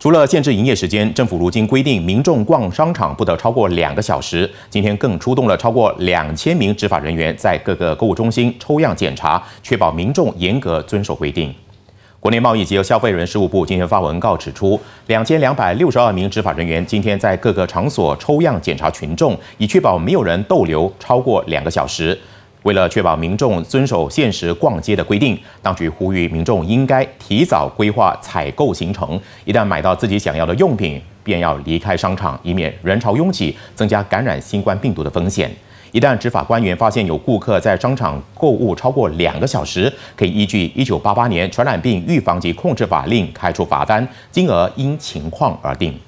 除了限制营业时间，政府如今规定民众逛商场不得超过两个小时。今天更出动了超过两千名执法人员，在各个购物中心抽样检查，确保民众严格遵守规定。国内贸易及消费人事务部今天发文告指出，两千两百六十二名执法人员今天在各个场所抽样检查群众，以确保没有人逗留超过两个小时。为了确保民众遵守限时逛街的规定，当局呼吁民众应该提早规划采购行程。一旦买到自己想要的用品，便要离开商场，以免人潮拥挤，增加感染新冠病毒的风险。一旦执法官员发现有顾客在商场购物超过两个小时，可以依据《一九八八年传染病预防及控制法令》开出罚单，金额因情况而定。